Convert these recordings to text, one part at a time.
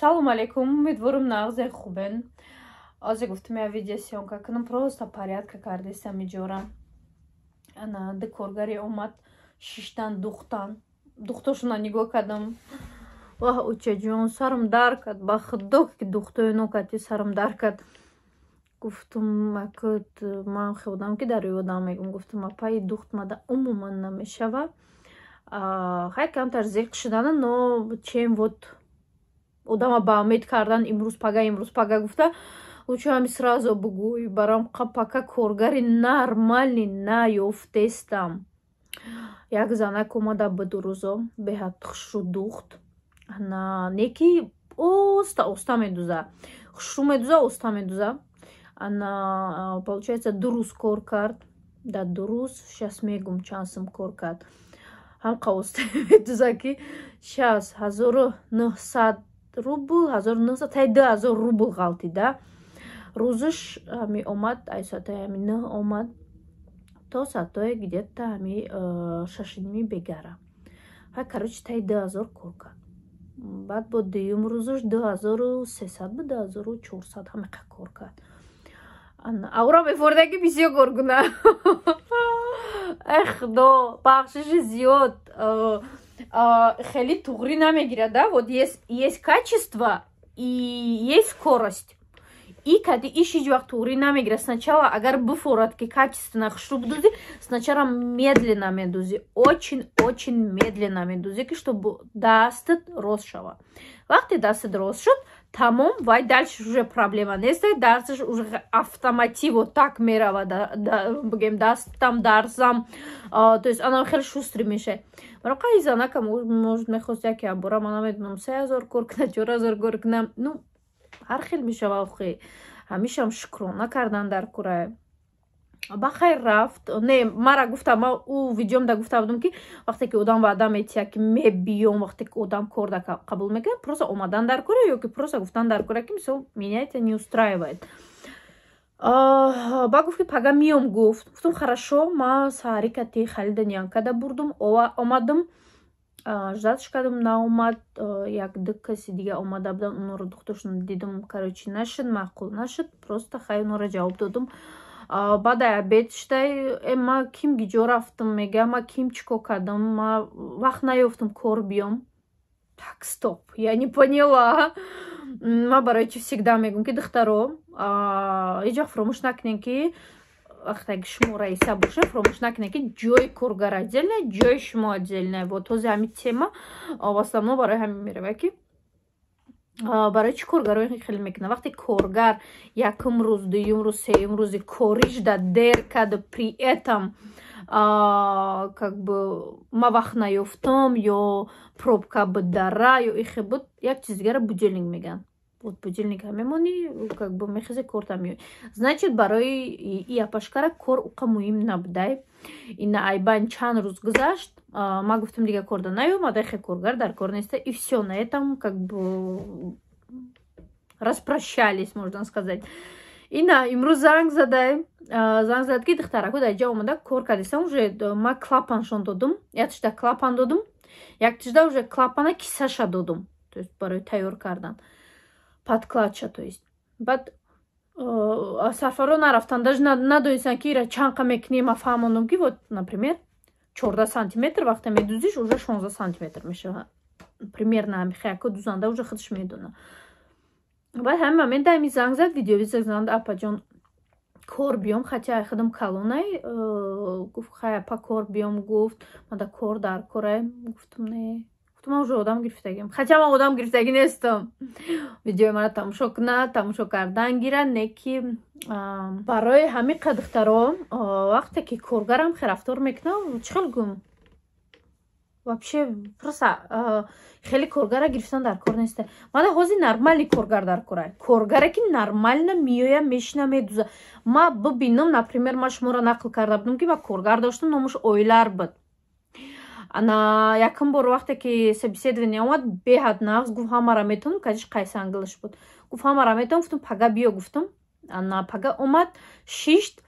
салом алейкум умедворам нағзе хубен оза гуфтам я видео съемка кунам просто порядка кардесам иҷора ана декоргари омад шиштан духтан духташона нигоҳ кардам ва учаҷон сарам дар кад ба худо ки духтои нокати сарам дар кад гуфтум макут ман худам ки дар ёдам мегум гуфтум апаи духтмада умуман намешава хай камтар зеқ шудана но чем вот одама ба умед кардан имрӯз пага имрӯз пага гуфта лучо ҳами сразу бугӯй барам пака коргари нормали наёфтестам як занак омада буду рӯзо беҳад хушру духт на неки оста оста медуза хушру медуза оста медуза ана получается дурӯз кор кард да дурӯз шас мегум чанд сум кор кард ҳам қавоста медуза ки шас ҳазору нӯҳсад рубл ҳазорнсотаи ду ҳазор рубл ғалтида рӯзаш меомад ай соатаи ҳами нӯҳ омад то соатои гидета ҳами шашними бегара ва короче таи ду ҳазор кор кард баъд бо дуюм рӯзаш ду ҳазору сесад ба ду ҳазору чорсад ҳамеқа кор кард авро мефурда ки бисёр кор куна эх худо бахшиши зиёд А, Халид тугры намегира, да, вот есть, есть качество и есть скорость. И когда ищешь вақт тугры намегира, сначала, агар бифорат, ки качественно хшу бдузи, сначала медленно медузи, очень-очень медленно медузи, чтобы дастет росшава. Вақти дастет там он вай дальше уже проблема не нестед дарсаш уже автомати вот так мерава да, да, даст там дарсам а, то есть она хел шустри мешает барои занакам мож мехост яке бора ма намедонам се азор кор кунам чор азор кор кунам ну ҳар хел мешава охи ҳамешам шукрона кардан дар кура ба хайр рафт не мара гуфтам ма ӯ видеомда гуфта будам ки вақте ки одам ваъда метия ки мебиём вақте ки одам кор дака қабул мекунад просто омадан дар кура ёки просто гуфтан дар кура ки мисол меняете не устраивает ба гуфт ки пага миём гуфт гуфтум хорошо ма саҳарикати халиданианкада бурдум омадам ждаташ кардам наомад як ду каси дига омада будан онро духташ дидам короче нашуд маъқул нашуд просто хай онро ҷавоб додам баъдай обед шидай э, ма ким гиҷо рафтам мега ма ким чӣ ко кардам ма вақт наёфтам кор биём так стоп я не поняла ма барои чӣ всегда мегӯм ки духтаро ҳеҷ вақт фаромӯш накунем ки вақте ки шумо раиса боша фаромӯш накунем ки ҷои коргар отделна ҷои шумо отделна вот ҳози ҳамин тема в основном барои ҳамин мерава ки барои чӣ коргаро хеле мекунад вақте коргар якум рӯз дуюм рӯз сеюм рӯзи кориш да дер каду при этом А как бы мавахнаю в том, ё пробка бы дараю, ихе буд як чизгера будильник меган вот будильника мемонӣ как бы мехезе корта миёи значит барой и апашкара кор кому им муҳим и на айбан чанд рӯз гузашт а, ман гуфтам дига корда наёмада хе кор, дар кор неста и все на этом как бы распрощались можно сказать ина имрӯз занг зада занг зад ки духтара ку дар ҷо омада кор кардиса уже ма клапаншон додум як тушда клапан додум як тушда уже клапана кисаша додум то есть барои тайёр кардан подклача то есть баъд сарфаро нарафтан даже надонистан ки ира чанқа мекунима фаҳмондум ки вот например чорда сантиметр вақте медузиш уже шонзда сантиметр мешава примерно мехаяко дузанда уже худаш медонад баъд ҳами ма мен дами занг зад видео визагзанд апа ҷон кор биём хача худам калонай э, гуфт хай апа кор биём гуфт мада кор дар корай гуфтам не ман уже одам гирифтагим хача ман одам гирифтагӣ нестам видеои мара тамошо куна тамошо кардан гира не ки барои ҳамин қадихтаро э, вақте ки коргарам хирафтор мекунам чӣ хел гум вообще просто э, хели коргара гирифтан дар кор неста мана ҳозир нормали коргар дар кора коргаре ки нормально миёя мешина медуза ма бибинам например ма шуморо нақл карда будам ки ма коргар доштам номуш ойлар буд ана якум бор вақте ки собеседование омад беҳад нағз гуф ҳамара метонам каиш қайсангилаш буд гуф ҳамара метонам гуфтам пага биё гуфтам ана пага омад шишт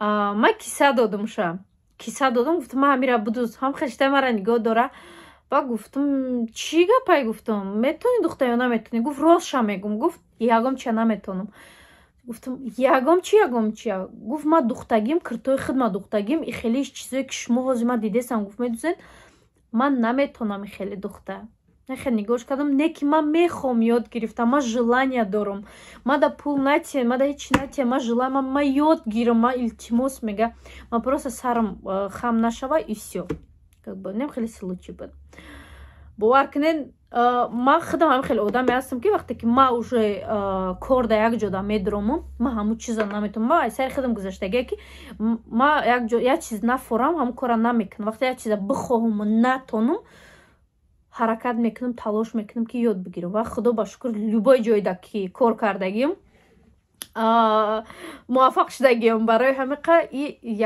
ма киса додамша киса додам гуфтам ма амира будуз ҳам хешта мара нигоҳ дора ва гуфтам чӣ гапай гуфтам метони духта ё наметони гуфт розша мегум гуфт ягом чия наметонам гуфтам ягом чи ягом чия гуфт ма духтагим киртои худ ма духтагим и хеле чизое ки шумо ҳозир ма дидесам гуфт медузед ман наметонам хеле духта нахе нигоҳ кардам не ки ман мехоҳам ёд гирифтам ман желания дорам мада пул натия мада ҳечи натия ман желаа ма ёд гирам ма илтимос мега ма просто сарам э, хам нашава и все какбы нем хеле случай буд бовар кунен э, ман худам ҳам хеле одаме ҳастам ки вақте ки ман уже э, корда як ҷода медоромам ман ҳамун чизро наметонам ма аз сари худам гузаштагие ки ман як чиз нафорам ҳамун кора намекунам вақте як чиза бихоҳаму натонам ҳаракат мекунам талош мекунам ки ёд бигирам ва худо ба шукр любой ҷойда ки кор кардагим муваффақ шудагиам барои ҳамиқа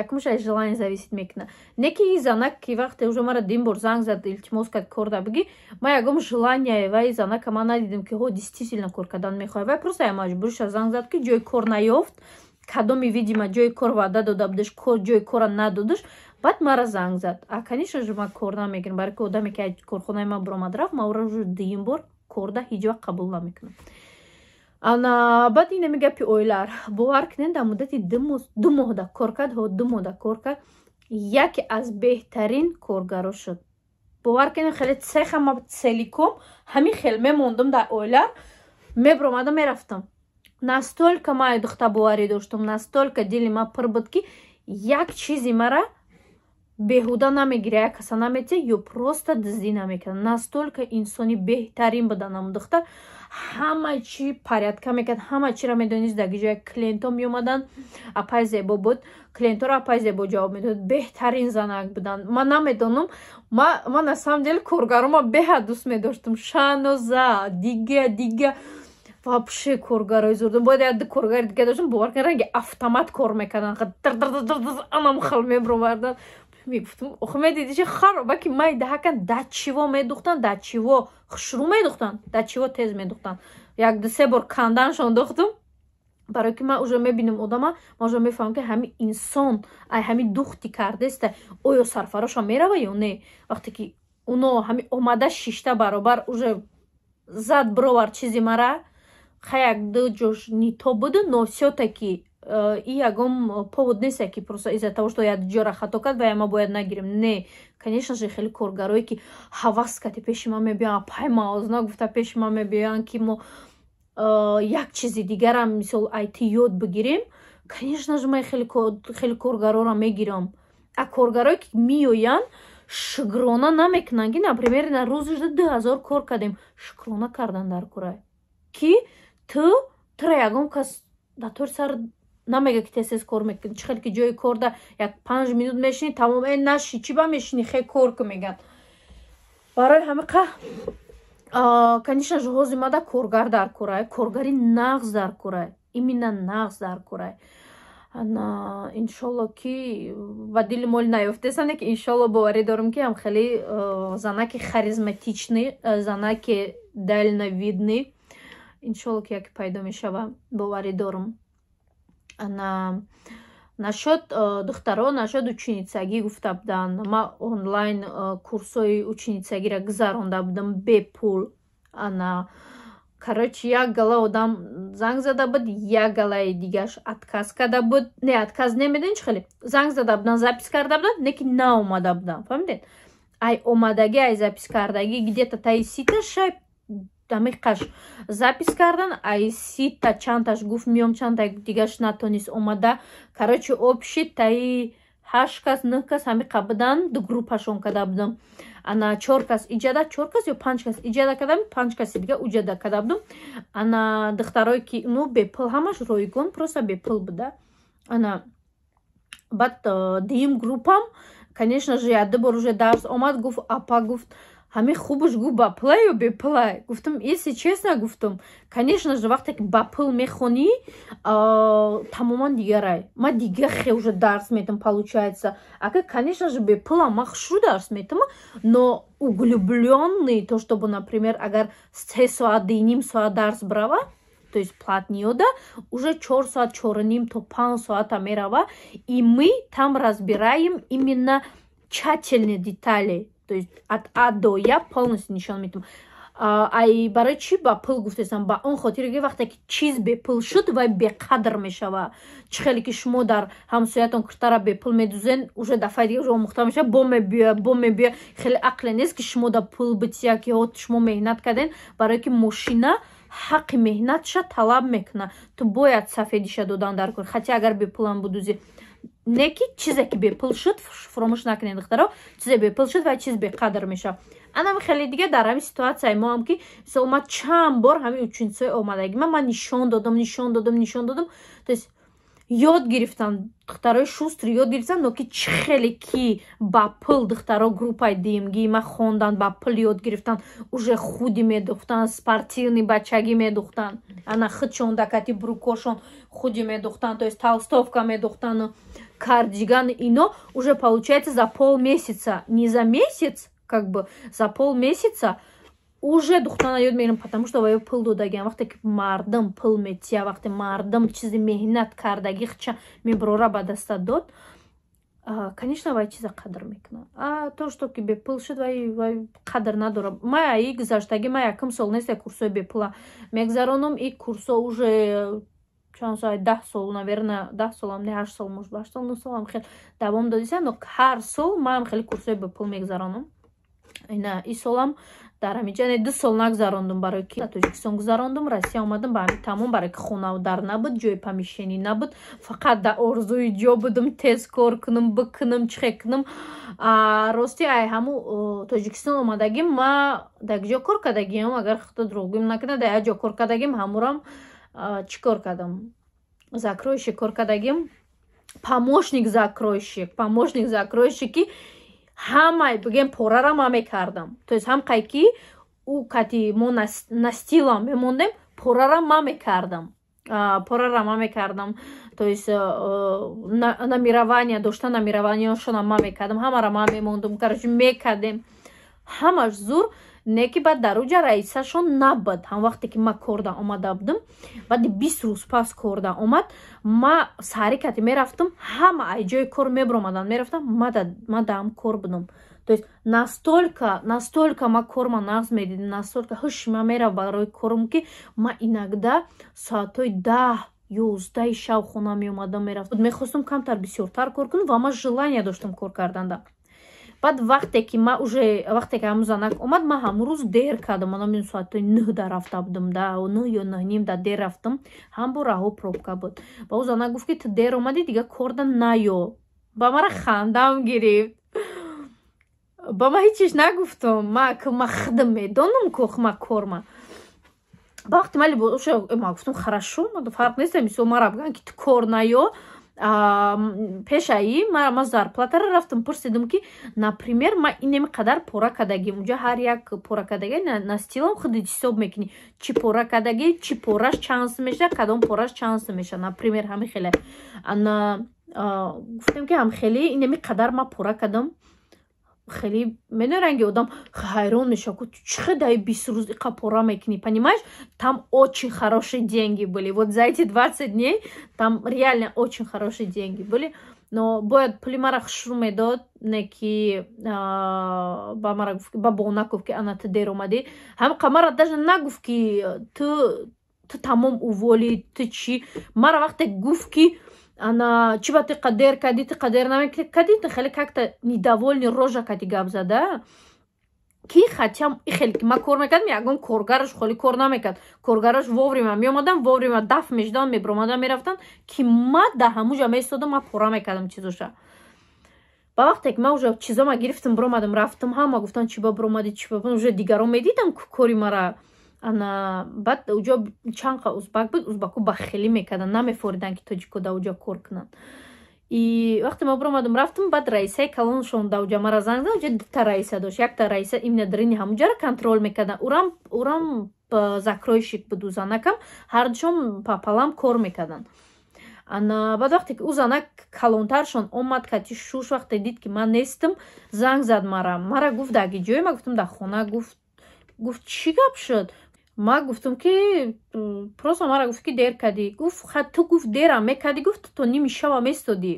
якумшаи желание зависит мекуна не ки и занак ки вақте уже мара дин бор занг зад илтимос кард корда биги ма ягум желание ва и занака ма надидам ки о действительно кор кардан мехоҳа ва просто я маҷбуриша занг зад ки ҷои кор наёфт кадоми видима ҷои кор ваъда дода будаш ҷои кора надодаш баъд мара занг зад а конечно же ма кор намекунам барои ки одаме ки корхонаи ма буромад рафт ма ора ж дуюм бор корда ҳеҷ вақт қабул намекунам баъд ина мегапи ойлар бовар кунен дар муддати ду моҳ да кор кард о ду моҳ да кор кард яке аз беҳтарин коргаро шуд бовар кунен хеле цеха ма целиком ҳамин хел мемондам дар ойлар мебуромада мерафтам настолько ма духтабоварӣ доштам настолько дили ма пир буд ки як чизи мара беҳуда намегира як каса наметия ё просто дизди намекунад настолько инсони беҳтарин буда намудохта ҳама чи порядка мекард ҳама чира медонист даги ҷоя клиентҳо меомадан апай зебо буд клиентҳоро апай зебо ҷавоб медод беҳтарин занак буданд ман намедонам ман аз ҳам дел коргарома беҳа дӯст медоштам шаноза дига дига вообще коргарои зурдам бояд я коргари дига доштам бовар кан ранги автомат кор мекардан дрдрдрдр анамхал мебровардан мегуфтам охо медиди чи хароба ки май даҳакан да чиво медухтан да чиво хушрӯ медухтан да чиво тез медухтан як ду се бор канданшон духтум барои ки ман уже мебинам одама ма уже мефаҳмам ки ҳамин инсон ай ҳамин духти кардеста оё сарфароша мерава ё не вақте ки оно ҳамин омада шишта баробар уже зад бировар чизи мара хаяк ду ҷош нито буду носиёта ки Э, и ягон э, повод нест ки просто изза того што якҷора хато кард ва ма бояд нагирем не конечно же хеле коргарое ки ҳавас кади пеши ма мебиян паймаозна гуфта пеши ма мебиян ки мо э, як чизи дигарам мисол айт ёд бигирем конечно же ма хеле коргарора мегирам а коргарое ки миёянд шукрона намекунанд ки например рӯзи ду ҳазор кор кардем шукрона кардан дар кураи ки ту тра ягон кас датори сар намега ки тез тез кор мекунӣ чихел ки ҷои корда як панҷ минут мешинӣ тамом э наши чи ба мешинӣ хе кор ку меган барои ҳамиқа конечно жоҳозимада коргар дар кора коргари нағз дар кора имина нағз дар кора иншолло ки ба дили мол наёфтесане ки иншолло боварӣ дорам ки ам хеле занаки харизматичны занаки далновидны иншолло ки яке пайдо мешава боварӣ дорам насчет э, духтаро насчет ученицаги гуфта будан ма онлайн э, курсои ученицагира гузаронда будам бепул ана короче як гала одам занг зада буд як галаи дигаш отказ када буд не отказ немедин чихеле занг зада будан запис карда будан неки наомада будан фаҳмидед ай омадаги ай запис кардаги гидето таи сита шай дамиқаш запис кардан аи сита чандташ гуфт миём чанда дигаш натонист омада карочи обши таи ҳашт кас нӯҳ кас ҳами қабидан ду группашон када будам ана чор кас иҷада чор кас ё панҷ кас иҷада кардам панҷ каси дига уҷада када будам ана духтарое ки ну бепул ҳамаш ройгон просто бепул буда ана бад э, дуюм группам конечно же ядди бор уже дарс омад гуфт апа гуфт همه خوبش گو با پلای و بی پلای گفتم ایسی چیست نگفتم کنیشن از وقتی که با پل میخونی تماما دیگر های ما دیگه خیلی وجه درس میتم پلوچایتسا اگه کنیشن از بی پلا ما خشو درس میتم نو углубленный то чтобы например агар се соат дейним соат дарс брава то есть платниода уже чор соат чорыним то пан соата мерава и мы там разбираем именно тщательные детали то есть адоя полностью нишон метам ай барои чӣ ба пул гуфтасам ба он хотирги вақте ки чиз бепул шуд вай беқадр мешава чӣ хеле ки шумо дар ҳамсоятон куртара бепул медузен уже дафъаи дигар омӯхта мешава бо мебиё бо мебиё хеле ақле нест ки шумо да пул бития ки о шумо меҳнат карден барое ки мошина ҳаққи меҳнатша талаб мекуна ту бояд сафедиша додан даркун хатя агар бепулам будузӣ неки чизе ки бепул шуд фуромӯш накунед духтаро чизе бепул шуд ва чиз беқадр мешав анам хеле дига дар ҳамин ситуатсияи моам ки мисол ма чанд бор ҳамин учинсои омадаги ма ма нишон додам нишон додам нишон додам тоест ёд гирифтам духтарои шустри ёд гирифтам но ки чӣ хеле ки ба пул духтаро группаи дмгии ма хондан ба пул ёд гирифтан уже худи медухтан спортивни бачагӣ медухтан ана хычон дакати брукошон худи медухтан тоест толстовка медухтану кардиган, но уже получается за полмесяца. Не за месяц, как бы, за полмесяца уже духтанает менен, потому что вы пылду додаген, вахте ки мардым пыл метия, вахте мардым чизи мехнат кардагихча мен бирора ба даста дод. А, конечно вай чиза кадр мекунам а то что ки бепул шуд вай вай қадр надорам мая и гузаштаги мая яким сол нест курсои пыла мегзароном и курсо уже чанд сол да сол наверна да солам не ҳашт сол мош башто ну солам хел давом додисано ҳар сол маам хели курсҳои ба пул мегузаронам на и солам дар ҳамиҷа не ду сол нагузарондум барое ки тоҷикистон гузарондум россия омадам ба ҳами тамом барое ки хонадар набуд ҷои помешенӣ набуд фақат дар орзуи ҷо будам тез кор кунам бикунам чихе кунам рости ай ҳаму тоҷикистон омадагим ма дар як ҷо кор кардагиам агар худо дуруғ гӯим накунад дар як ҷо кор кардагим ҳамурам чӣ кор кардам закройщик кор кардагим помощник закройщик помощник закройщики ҳама бигем порара ман мекардам то есть ҳам қайки у кати мо на стила мемондем порара ман мекардам порара ман мекардам то есть э, намирования дошта намированияшона ман мекардам ҳамара ман мемондум короче мекардем ҳамаш зур не ки ба даруҷа раисашон набад ҳам вақте ки ма корда омада будам баъди бист рӯз пас корда омад ма саҳарикате мерафтам ҳама ай ҷои кор мебиромаданд мерафтам ма даам кор будам тоест настолка настолка ма корма нағз медидем настолка ҳушима мерав барои корам ки ма инакда соатҳои даҳ ёздаи шав хона меомадам мерафтам мехостам камтар бисёртар кор кунам ва ма желания доштам кор карданда баъд вақте ки ма уже вақте ки ҳамун занак омад ма ҳамун рӯз дер кардам ана мин соати нӯҳда рафта будам да нӯҳ ё нӯҳним да дер рафтам ҳамбо раҳо пробка буд ва ӯ занак гуфт ки ту дер омадӣ дига корда наё ба мара хандам гирифт ба ма ҳечиш нагуфтам ма кма хдам медонам ко хма корма ба вақти ма либо ша ма гуфтам хорошо ма фарқ нест мисол мара бган ки ту кор наё пешаи ма зарплатара рафтам пурсидам ки например ма инеми қадар пора кадаги уҷа ҳар як пора кадаги на стилам худи ҳисоб мекунӣ чи пора кадаги чи пораш чанс меша кадом пораш чанс меша например ҳамихеле гуфтам ки ҳамхеле инеми қадар ма пора кадам хеле менаранги одам ҳайрон мешава чихедаи бистрӯз иқа пора мекуни понимаешь там очин хороши деньги були вот за эти двадцать дней там реально очин хороши деньги були но бояд пули мара хушру медод не ки ба мара гуф ба бо накуф ки ана ты дер омади ҳамиқа мара даже нагуф ки э, ты ты тамом уволи ты чи мара вақте гуф ки она чиба ты қадер кади ты қадер намекади кади ты хеле как-то недовольный рожа кади гап зада ки хотя и хеле ма кор мекадам ягон коргараш холи кор намекад коргараш воврима меомадам воврима даф мешдам мебромадам мерафтам ки ма да ҳамужа меистодам ма пора мекадам чизоша ба вақте ки ма уже чизома гирифтам биромадам рафтам ҳама гуфтан чиба биромади чиба уже дигарон медидам кори мара ана баъд уҷо чанқа узбак буд узбаку ба хели мекарданд намефоридан ки тоҷико да уҷо кор кунанд и вақте ма биромадам рафтам баъд раисаи калоншон да уҷа мара занг зад уҷа дута раиса дошт якта раиса имне дарини ҳамуҷара контрол мекардан урам урам закроишик буду занакам ҳардушон папалам кор мекарданд ана баъд вақте ки ӯ занак калонтаршон омад кад шуш вақте дид ки ман нестам занг зад мара мара гуфт даги ҷоима гуфтам да хона гуфт гуфт чӣ гап шуд ма гуфтум ки просто мара гуфт ки дер кадӣ гуфт хат ту гуфт дерам мекадӣ гуфт то ними шава местодӣ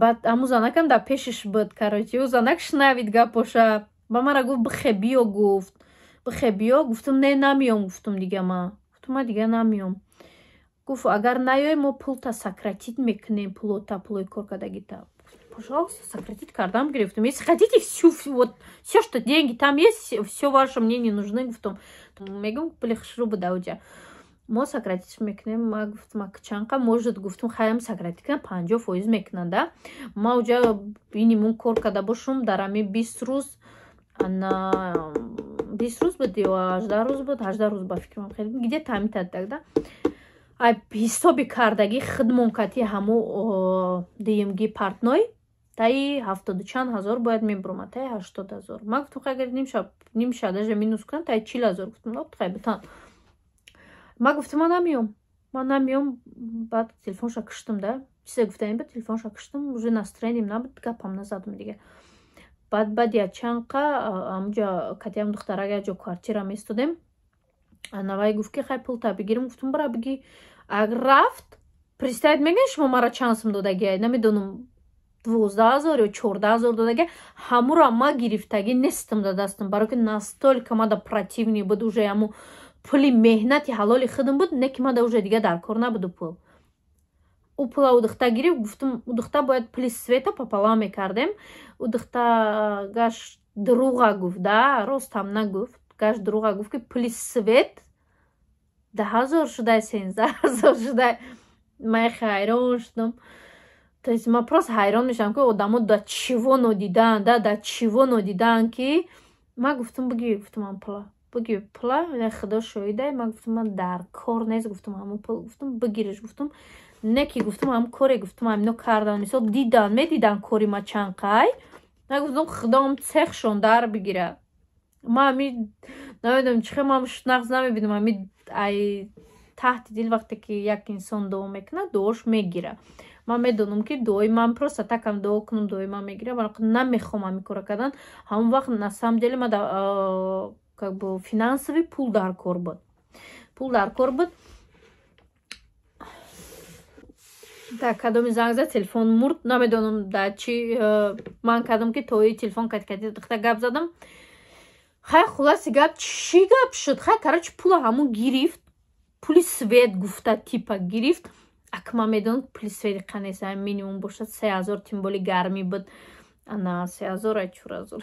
баъд ҳамӯ занакам дар пешаш буд короче ӯ занак шнавид гапоша ба мара гуфт бихе биё гуфт бихе биё гуфтум не намиём гуфтум дига ма гуфтум ма дига намиём гуфт агар наёй мо пулта сократит мекунем пулота пулои коркадагита пожалуйста, сократит кардам, говорю, если хотите всю, вот, все, что деньги там есть, все ваше мне не нужны в том. Мегум полегшу бы да у тебя. Мо сократить мекне, магу в макчанка, может гу в том хаям сократить на панджо фойз мекна, да? Ма у тебя минимум корка да бушум, дарами бисрус, она бисрус бы дела, аж да рус бы, аж да рус бы, фикрим, где там это тогда? ай ҳисоби кардагӣ хидмон катӣ ҳамӯ диимги партной таи ҳафтодучанд ҳазор бояд мебурома таи ҳаштод ҳазор ма гуфтм агар нимша даже минус кунам таи чил ҳазор гуфтм нотхай бутан ма гуфтам ман намиём ман намиём баъд телефонша киштам да чизе гуфтаин ба телефонша киштам уже настроением набуд гапам назадам дига баъд баъди ачанқа амуҷа катиям духтараге аҷо квартира местодем навай гуфт ки хай пулта бигирм гуфтам бара биги ак рафт пристаед мегӯен шумо мара чансам додагиай намедонам 12400 додаги ҳамуро ма гирифтаги нестам да дастам баро ки настолько мада противни буд уже ҳаму пули меҳнати ҳалоли худам буд неки мада уже дига дар кор набуду пул у пула у духта гирифт гуфтам у духта бояд пули света папала мекардем у духта гаш друға гуфт да ростам нагуфт гаш друға гуфт ки пули свет даҳ ҳазор шудай сенздаҳ ҳазор шудай ма хайрон шудам ман просто ҳайрон мешавам ки одамо да чиво нодидан да да чиво нодидан ки ман гуфтам бигир гуфтаман пула бигир пула худо шоида ман гуфтам ман дар кор нест гуфтам ҳамн пул гуфтам бигириш гуфтам не ки гуфтам ҳам коре гуфтам ҳамино кардам мисол дидан медидан кори ма чанд қай ман гуфтам худоам цех шон дар бигира ман ами намедонам чихе ман шутнағз намебинам ами ай таҳти дил вақте ки як инсон дуо мекунад дуош мегирад ман медонам ки доиман просто такам дуо кунам доима мегирам анақа намехом ами кора кардан ҳамон вақт на самом деле ма как бы финансовый пул даркор буд пул даркор буд так кадоми занг зад телефон мурд намедонам да чи ман кардам ки тои телефон катикати дихта гап задам хай хулоси гап чӣ гап шуд хай карочи пула ҳамун гирифт пули свет гуфта типа гирифт акма медон плисфери канеса минимум бошад сеазор тимболи гарми буд ана сеазор а чуразор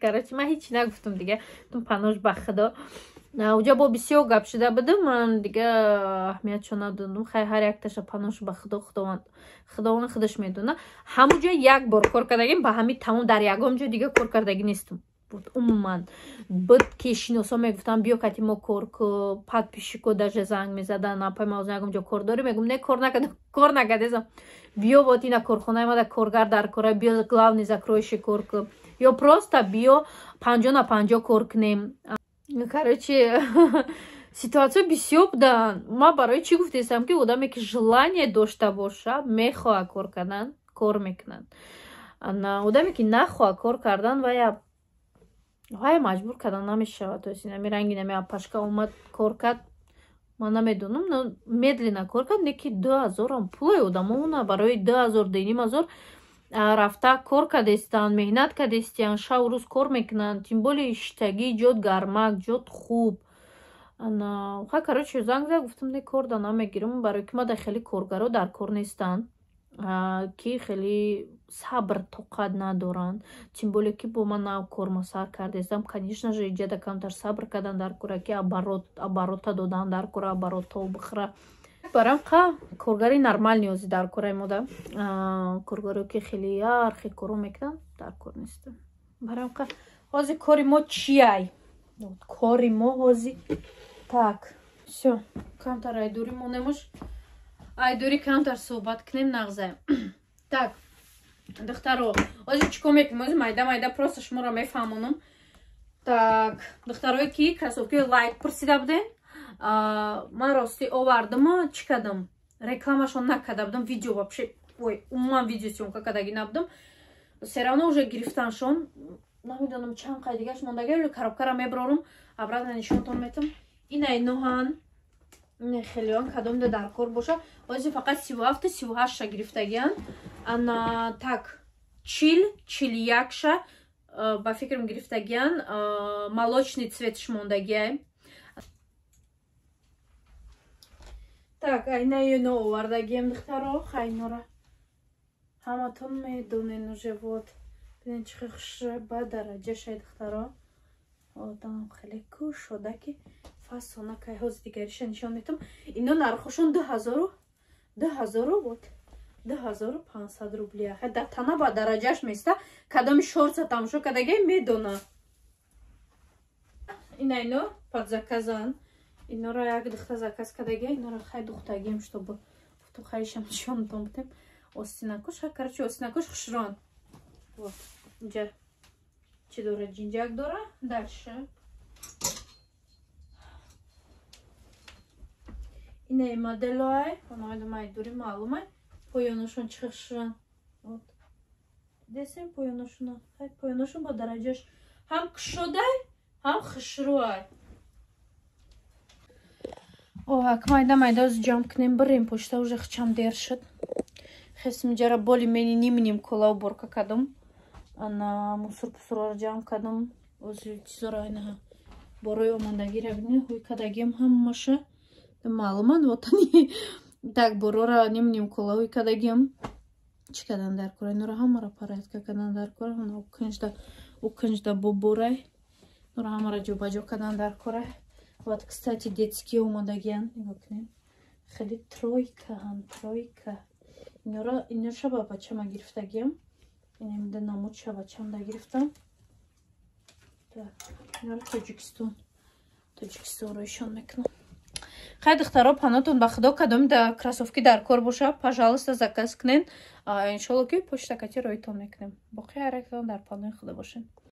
короче ман ҳеч нагуфтам дига гуфтам панош ба худо уҷо бо бисёр гап шуда будам ман дига аҳамиятшо надонам хай ҳар якташа панош ба худо худованд худованд худаш медона ҳамуҷо як бор кор кардагим ба ҳами тамом дар ягон ҷо дига кор кардагӣ нестам буд умуман бит ки шиносо мегуфтан биё кати мо кор ку пат пишико даже занг мезадан напаймаозн ягум ҷо кор дорӣ мегум не кор накада кор накадеза биё вот ина корхона имада коргар дар кора биё главный закроиши кор ку ё просто биё панҷо на панҷо кор кунем короче ситуатсия бисёр буда ман барои чӣ гуфтестам ки одаме ки желание дошта боша мехоҳа кор кардан кор мекунад одаме ки нахоҳа кор кардан вая ҳай маҷбур кардан намешавад то есть ами ранги намеа пашка омад кор кард ман намедонам медлина кор кард неки ду ҳазорам пулай одамона барои ду ҳазор ду ним ҳазор рафта кор кардестанд меҳнат кардестиян шаву рӯз кор мекунанд тим боле иштагӣ ҷод гармак ҷод хуб ха короче занг зад гуфтам не кор да намегирам барои ки мада хеле коргаро дар кор нестанд ки хеле сабр тоқат надоранд тем более ки бо ман нав кор масар кардаам конечно же иҷада камтар сабр кардан дар кора ки оборота додан дар кора оборотҳо бихӯра барам қа коргари нормал ниёзи дар кора мода коргаро ки хеле ярхи коро мекунам дар кор нестам барам қа ҳози кори мо чи ай кори мо ҳози так все камтар айдури мо немош айдури камтар соҳбат кунем нағзаем так духтаро ози чӣ кор мекунем ози майда майда просто шуморо мефаҳмонам так духтарое ки красовкаи лайк пурсида будем ман рости овардама чӣ кадам рекламашон накарда будам видео вообще ой умуман видео сёмка кардаги набудам все равно уже гирифтаншон намедонам чанд қайдигаш мондагаро коробкара мебирорам обратно нишонтон метам инаи ноҳан خیلی هم کدوم ده در کار باشه بازی فقط سی و هفت سی و هشت گرفته گیان انا تک چیل چیل یک شا با فکرم گرفته گیان ملوچنی چویتش مونده گیان так айнаино оварда гием духтаро хайнора ҳаматон медонен уже вот бидн чи хехша ба дараҷа шай духтаро одам хеле кӯш шода ки фасона кайҳоз дигариша нишон медиҳам ино нархошон дуҳазору дуҳазору буд дуҳазору панҳсад рублия ҳа дар тана ба дараҷаш места кадоми шорца тамошо кардага медона ина ино под заказан инора як духта заказ кардага инора хай духтагим чтоб гуфтам хайшам чонтон будем остинакош ҳа карачи остинакош хушрон вот инҷа чи дора ҷинҷак дора дальше ина е модело ай она ойду май дури маълум ай поёнашон чихшран вот десем поёнашона ай поёнашон бо дараҷаш ҳам кушода ай ҳам хушру ай оак майда майда оз ҷамъ кунем бирем пошта уже хчам дер шуд хесм ҷара боли мени ним ним кола уборка кадум ана мусур пусурро ҷамъ кадум оз чизоро ина борои омадагира бин хуй кадагиам ҳамамаша маълуман ватани дагборора нимним колаҳои кадагиам чӣ кадан даркура нура ҳамара параетка кадан даркура на укинҷда укинҷда бобурай нура ҳамара ҷобаҷо кадан даркура вот кстати детски омодагиан нигокунем хеле тройка ҳан тройка инора инро шаба бачама гирифтагиам инамида намуд шабачам да гирифтам так инро тоҷикистон тоҷикистонро ишон мекунам хай духтаро панотон ба худо кадоми да красовки дар кор боша пажалуста заказ кунен иншолло ки почта катироитон мекунем боқи ҳар яктон дар панои худо бошен